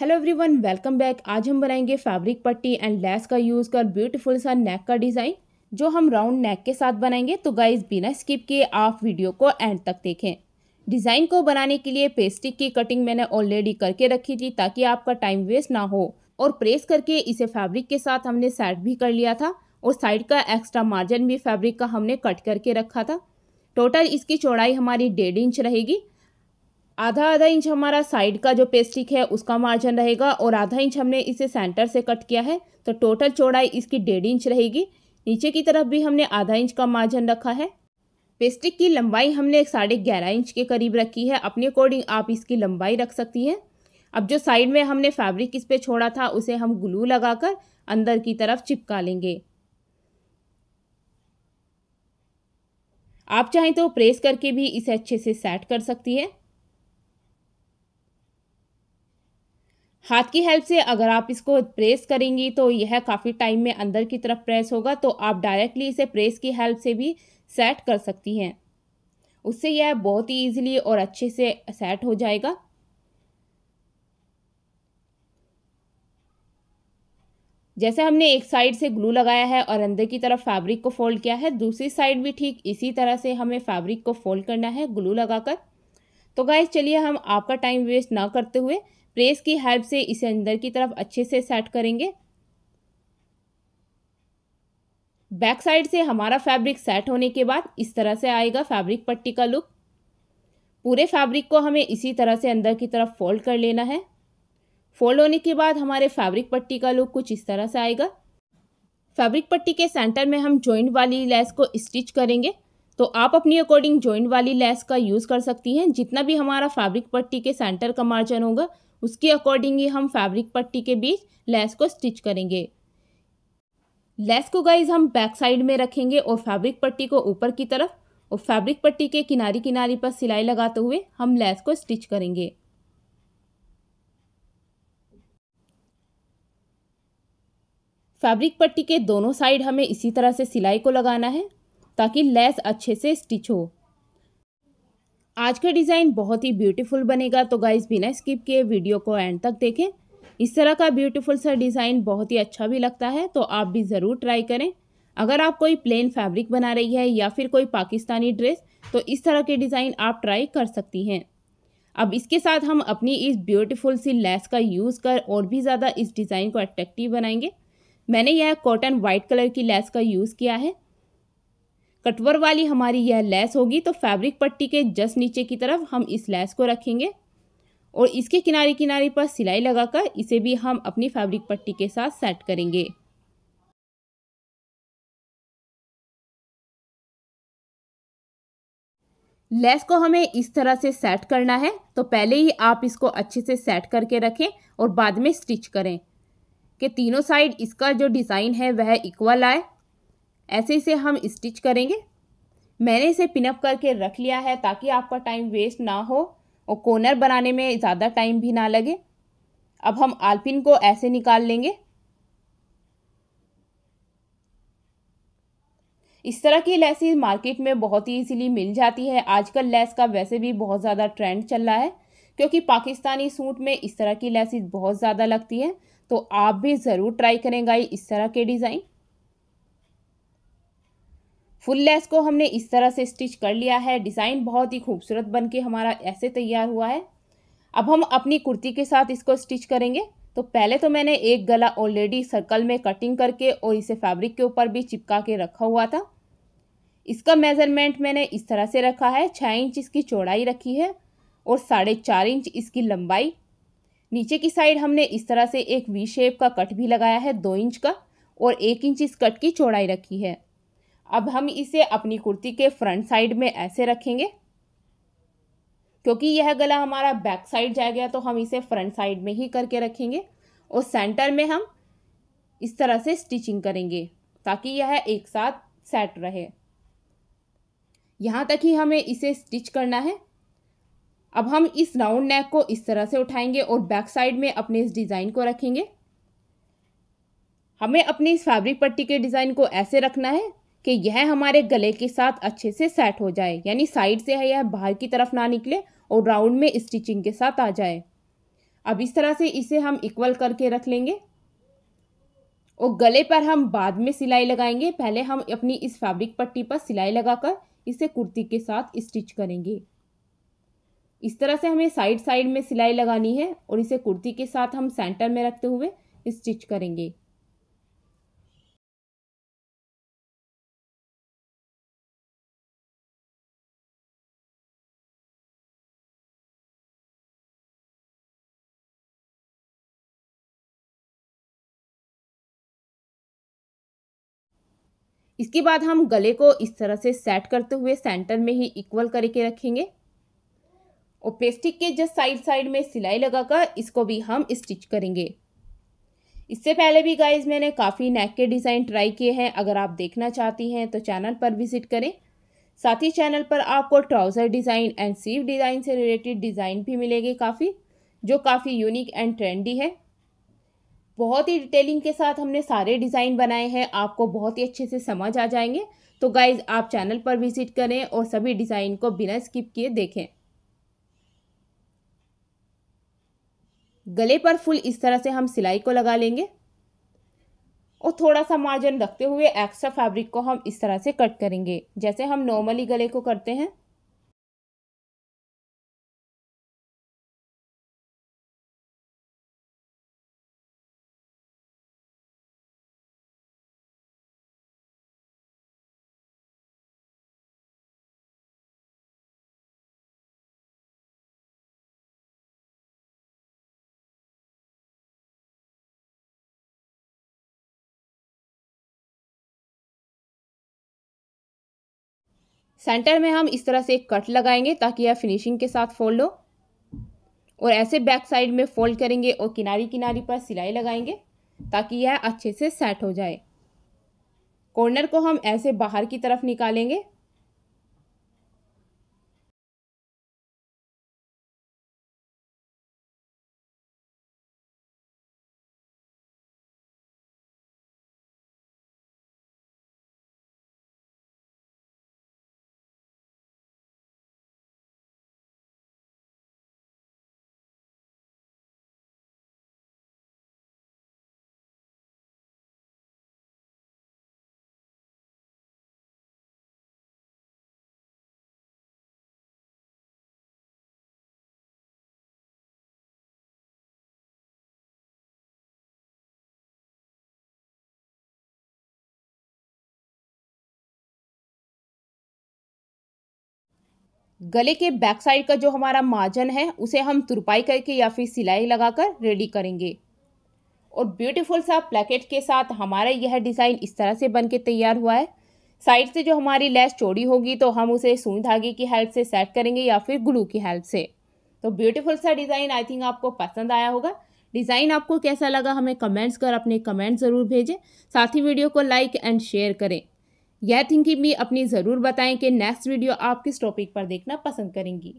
hello everyone welcome back आज हम बनाएंगे फैब्रिक पट्टी एंड लेस का यूज़ कर ब्यूटीफुल सा नेक का डिज़ाइन जो हम राउंड नेक के साथ बनाएंगे तो गाइस बिना स्किप किए आप वीडियो को एंड तक देखें डिज़ाइन को बनाने के लिए पेस्टिक की कटिंग मैंने ऑलरेडी करके रखी थी ताकि आपका टाइम वेस्ट ना हो और प्रेस करके इसे फैब्रिक के साथ हमने सेट भी कर लिया था और साइड का एक्स्ट्रा मार्जिन भी फैब्रिक का हमने कट करके रखा था टोटल इसकी चौड़ाई हमारी डेढ़ इंच रहेगी आधा आधा इंच हमारा साइड का जो पेस्टिक है उसका मार्जिन रहेगा और आधा इंच हमने इसे सेंटर से कट किया है तो टोटल चौड़ाई इसकी डेढ़ इंच रहेगी नीचे की तरफ भी हमने आधा इंच का मार्जिन रखा है पेस्टिक की लंबाई हमने एक साढ़े ग्यारह इंच के करीब रखी है अपने अकॉर्डिंग आप इसकी लंबाई रख सकती हैं अब जो साइड में हमने फैब्रिक इस पर छोड़ा था उसे हम ग्लू लगाकर अंदर की तरफ चिपका लेंगे आप चाहें तो प्रेस करके भी इसे अच्छे से सेट कर सकती है हाथ की हेल्प से अगर आप इसको प्रेस करेंगी तो यह काफ़ी टाइम में अंदर की तरफ प्रेस होगा तो आप डायरेक्टली इसे प्रेस की हेल्प से भी सेट कर सकती हैं उससे यह बहुत ही ईजिली और अच्छे से सेट हो जाएगा जैसे हमने एक साइड से ग्लू लगाया है और अंदर की तरफ फैब्रिक को फोल्ड किया है दूसरी साइड भी ठीक इसी तरह से हमें फैब्रिक को फोल्ड करना है ग्लू लगाकर तो गाइज चलिए हम आपका टाइम वेस्ट ना करते हुए प्रेस की हेल्प से इसे अंदर की तरफ अच्छे से सेट करेंगे बैक साइड से हमारा फैब्रिक सेट होने के बाद इस तरह से आएगा फैब्रिक पट्टी का लुक पूरे फैब्रिक को हमें इसी तरह से अंदर की तरफ फोल्ड कर लेना है फोल्ड होने के बाद हमारे फैब्रिक पट्टी का लुक कुछ इस तरह से आएगा फैब्रिक पट्टी के सेंटर में हम जॉइंट वाली लैस को स्टिच करेंगे तो आप अपनी अकॉर्डिंग जॉइंट वाली लैस का यूज़ कर सकती हैं जितना भी हमारा फैब्रिक पट्टी के सेंटर का मार्जन होगा उसके अकॉर्डिंग ही हम फैब्रिक पट्टी के बीच लेस को स्टिच करेंगे लेस को गाइज हम बैक साइड में रखेंगे और फैब्रिक पट्टी को ऊपर की तरफ और फैब्रिक पट्टी के किनारे किनारे पर सिलाई लगाते हुए हम लेस को स्टिच करेंगे फैब्रिक पट्टी के दोनों साइड हमें इसी तरह से सिलाई को लगाना है ताकि लेस अच्छे से स्टिच हो आज का डिज़ाइन बहुत ही ब्यूटीफुल बनेगा तो गाइज बिना स्किप किए वीडियो को एंड तक देखें इस तरह का ब्यूटीफुल सा डिज़ाइन बहुत ही अच्छा भी लगता है तो आप भी ज़रूर ट्राई करें अगर आप कोई प्लेन फैब्रिक बना रही है या फिर कोई पाकिस्तानी ड्रेस तो इस तरह के डिज़ाइन आप ट्राई कर सकती हैं अब इसके साथ हम अपनी इस ब्यूटीफुल सी लेस का यूज़ कर और भी ज़्यादा इस डिज़ाइन को अट्रैक्टिव बनाएंगे मैंने यह कॉटन वाइट कलर की लेस का यूज़ किया है कटवर वाली हमारी यह लैस होगी तो फैब्रिक पट्टी के जस्ट नीचे की तरफ हम इस लैस को रखेंगे और इसके किनारे किनारे पर सिलाई लगाकर इसे भी हम अपनी फैब्रिक पट्टी के साथ सेट करेंगे लेस को हमें इस तरह से सेट करना है तो पहले ही आप इसको अच्छे से सेट करके रखें और बाद में स्टिच करें कि तीनों साइड इसका जो डिज़ाइन है वह इक्वल आए ऐसे इसे हम स्टिच करेंगे मैंने इसे पिनअप करके रख लिया है ताकि आपका टाइम वेस्ट ना हो और कोनर बनाने में ज़्यादा टाइम भी ना लगे अब हम आलपिन को ऐसे निकाल लेंगे इस तरह की लेसेस मार्केट में बहुत ही इजीली मिल जाती है आजकल लेस का वैसे भी बहुत ज़्यादा ट्रेंड चल रहा है क्योंकि पाकिस्तानी सूट में इस तरह की लेसेस बहुत ज़्यादा लगती है तो आप भी ज़रूर ट्राई करेंगे इस तरह के डिज़ाइन फुल लेस को हमने इस तरह से स्टिच कर लिया है डिज़ाइन बहुत ही खूबसूरत बन के हमारा ऐसे तैयार हुआ है अब हम अपनी कुर्ती के साथ इसको स्टिच करेंगे तो पहले तो मैंने एक गला ऑलरेडी सर्कल में कटिंग करके और इसे फैब्रिक के ऊपर भी चिपका के रखा हुआ था इसका मेज़रमेंट मैंने इस तरह से रखा है छः इंच इसकी चौड़ाई रखी है और साढ़े चार इंच इसकी लंबाई नीचे की साइड हमने इस तरह से एक वी शेप का कट भी लगाया है दो इंच का और एक इंच इस कट की चौड़ाई रखी है अब हम इसे अपनी कुर्ती के फ्रंट साइड में ऐसे रखेंगे क्योंकि यह गला हमारा बैक साइड गया तो हम इसे फ्रंट साइड में ही करके रखेंगे और सेंटर में हम इस तरह से स्टिचिंग करेंगे ताकि यह एक साथ सेट रहे यहाँ तक ही हमें इसे स्टिच करना है अब हम इस राउंड नेक को इस तरह से उठाएंगे और बैक साइड में अपने इस डिज़ाइन को रखेंगे हमें अपनी इस फैब्रिक पट्टी के डिज़ाइन को ऐसे रखना है कि यह हमारे गले के साथ अच्छे से सेट हो जाए यानी साइड से है यह बाहर की तरफ ना निकले और राउंड में स्टिचिंग के साथ आ जाए अब इस तरह से इसे हम इक्वल करके रख लेंगे और गले पर हम बाद में सिलाई लगाएंगे पहले हम अपनी इस फैब्रिक पट्टी पर सिलाई लगाकर इसे कुर्ती के साथ स्टिच करेंगे इस तरह से हमें साइड साइड में सिलाई लगानी है और इसे कुर्ती के साथ हम सेंटर में रखते हुए स्टिच करेंगे इसके बाद हम गले को इस तरह से सेट करते हुए सेंटर में ही इक्वल करके रखेंगे और पेस्टिक के जस्ट साइड साइड में सिलाई लगाकर इसको भी हम स्टिच करेंगे इससे पहले भी गाइज मैंने काफ़ी नेक के डिज़ाइन ट्राई किए हैं अगर आप देखना चाहती हैं तो चैनल पर विजिट करें साथ ही चैनल पर आपको trouser design and sleeve design से रिलेटेड डिज़ाइन भी मिलेगी काफ़ी जो काफ़ी यूनिक एंड ट्रेंडी है बहुत ही डिटेलिंग के साथ हमने सारे डिज़ाइन बनाए हैं आपको बहुत ही अच्छे से समझ आ जाएंगे तो गाइज़ आप चैनल पर विजिट करें और सभी डिज़ाइन को बिना स्किप किए देखें गले पर फुल इस तरह से हम सिलाई को लगा लेंगे और थोड़ा सा मार्जिन रखते हुए एक्स्ट्रा फैब्रिक को हम इस तरह से कट करेंगे जैसे हम नॉर्मली गले को करते हैं सेंटर में हम इस तरह से एक कट लगाएंगे ताकि यह फिनिशिंग के साथ फोल्ड हो और ऐसे बैक साइड में फोल्ड करेंगे और किनारी किनारी पर सिलाई लगाएंगे ताकि यह अच्छे से सेट हो जाए कॉर्नर को हम ऐसे बाहर की तरफ निकालेंगे गले के बैक साइड का जो हमारा मार्जन है उसे हम तुरपाई करके या फिर सिलाई लगाकर रेडी करेंगे और ब्यूटीफुल सा प्लेकेट के साथ हमारा यह डिज़ाइन इस तरह से बन के तैयार हुआ है साइड से जो हमारी लैस चौड़ी होगी तो हम उसे सुई धागे की हेल्प से सेट करेंगे या फिर ग्लू की हेल्प से तो ब्यूटीफुल सा डिज़ाइन आई थिंक आपको पसंद आया होगा डिज़ाइन आपको कैसा लगा हमें कमेंट्स कर अपने कमेंट ज़रूर भेजें साथ ही वीडियो को लाइक एंड शेयर करें यह थिंकिंग भी अपनी ज़रूर बताएं कि नेक्स्ट वीडियो आप किस टॉपिक पर देखना पसंद करेंगी